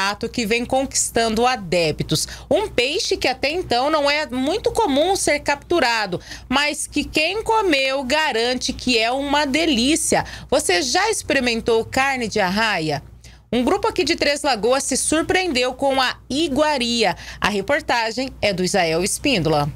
ato que vem conquistando adeptos. Um peixe que até então não é muito comum ser capturado, mas que quem comeu garante que é uma delícia. Você já experimentou carne de arraia? Um grupo aqui de Três Lagoas se surpreendeu com a iguaria. A reportagem é do Israel Espíndola.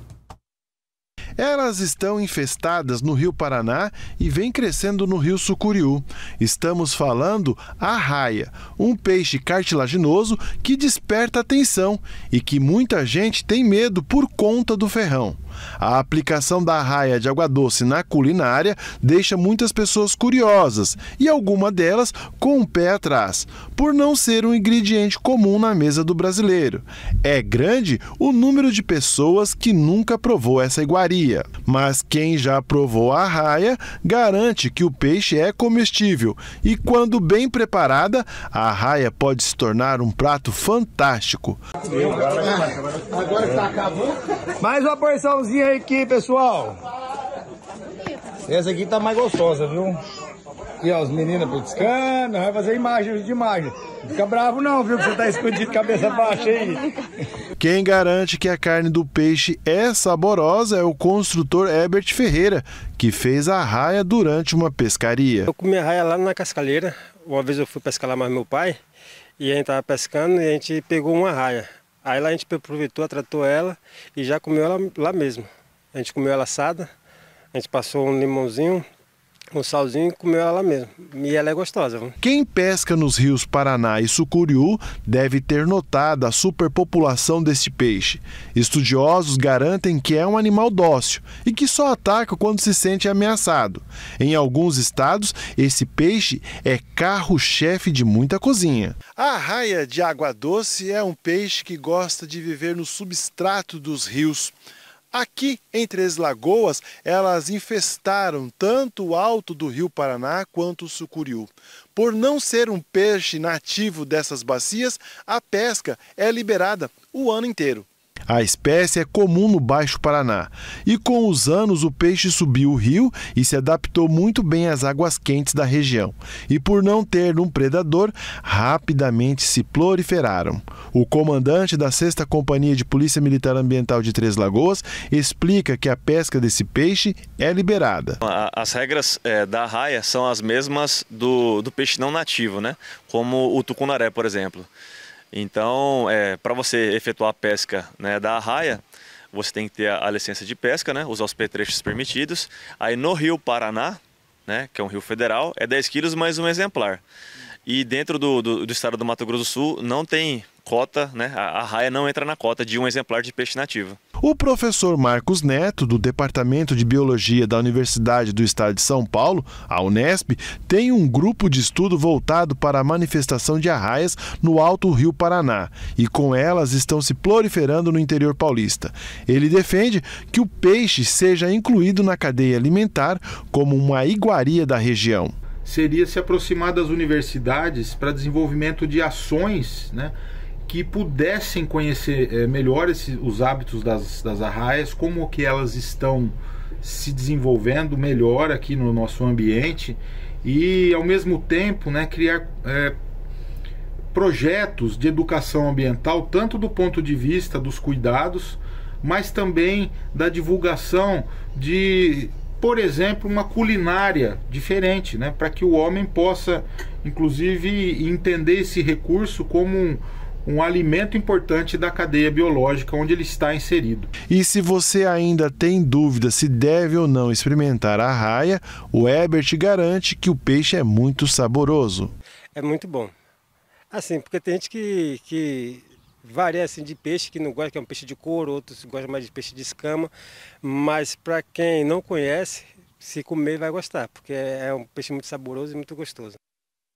Elas estão infestadas no Rio Paraná e vêm crescendo no Rio Sucuriú. Estamos falando a raia, um peixe cartilaginoso que desperta atenção e que muita gente tem medo por conta do ferrão a aplicação da raia de água doce na culinária deixa muitas pessoas curiosas e alguma delas com o pé atrás, por não ser um ingrediente comum na mesa do brasileiro. É grande o número de pessoas que nunca provou essa iguaria, mas quem já provou a raia garante que o peixe é comestível e quando bem preparada, a raia pode se tornar um prato fantástico. Agora acabando. Mais uma porçãozinha cozinha aqui, pessoal. Essa aqui tá mais gostosa, viu? E ó, os meninos petiscando, vai fazer imagens de imagem. Não fica bravo não, viu, que você tá escondido cabeça baixa aí. Quem garante que a carne do peixe é saborosa é o construtor Herbert Ferreira, que fez a raia durante uma pescaria. Eu comi a raia lá na cascaleira. uma vez eu fui pescar lá mais meu pai, e a gente tava pescando e a gente pegou uma raia. Aí lá a gente aproveitou, tratou ela e já comeu ela lá mesmo. A gente comeu ela assada, a gente passou um limãozinho, com salzinho e comeu ela mesmo. E ela é gostosa. Viu? Quem pesca nos rios Paraná e Sucuriú deve ter notado a superpopulação deste peixe. Estudiosos garantem que é um animal dócil e que só ataca quando se sente ameaçado. Em alguns estados, esse peixe é carro-chefe de muita cozinha. A raia de água doce é um peixe que gosta de viver no substrato dos rios. Aqui em Três Lagoas, elas infestaram tanto o alto do rio Paraná quanto o sucuriú. Por não ser um peixe nativo dessas bacias, a pesca é liberada o ano inteiro. A espécie é comum no Baixo Paraná e com os anos o peixe subiu o rio e se adaptou muito bem às águas quentes da região. E por não ter um predador, rapidamente se proliferaram. O comandante da 6 Companhia de Polícia Militar Ambiental de Três Lagoas explica que a pesca desse peixe é liberada. As regras é, da raia são as mesmas do, do peixe não nativo, né? como o tucunaré, por exemplo. Então, é, para você efetuar a pesca né, da arraia, você tem que ter a, a licença de pesca, né, usar os petrechos permitidos. Aí no Rio Paraná, né, que é um rio federal, é 10 quilos mais um exemplar. E dentro do, do, do, estado do Mato Grosso do Sul não tem cota, né? A, a raia não entra na cota de um exemplar de peixe nativo. O professor Marcos Neto, do Departamento de Biologia da Universidade do Estado de São Paulo, a Unesp, tem um grupo de estudo voltado para a manifestação de arraias no Alto Rio Paraná e com elas estão se proliferando no interior paulista. Ele defende que o peixe seja incluído na cadeia alimentar como uma iguaria da região seria se aproximar das universidades para desenvolvimento de ações né, que pudessem conhecer é, melhor esse, os hábitos das, das arraias, como que elas estão se desenvolvendo melhor aqui no nosso ambiente e ao mesmo tempo né, criar é, projetos de educação ambiental, tanto do ponto de vista dos cuidados, mas também da divulgação de por exemplo, uma culinária diferente, né? para que o homem possa, inclusive, entender esse recurso como um, um alimento importante da cadeia biológica onde ele está inserido. E se você ainda tem dúvida se deve ou não experimentar a raia, o Ebert garante que o peixe é muito saboroso. É muito bom. Assim, porque tem gente que, que varia assim de peixe, que não gosta, que é um peixe de couro, outros gostam mais de peixe de escama. Mas para quem não conhece, se comer vai gostar, porque é um peixe muito saboroso e muito gostoso.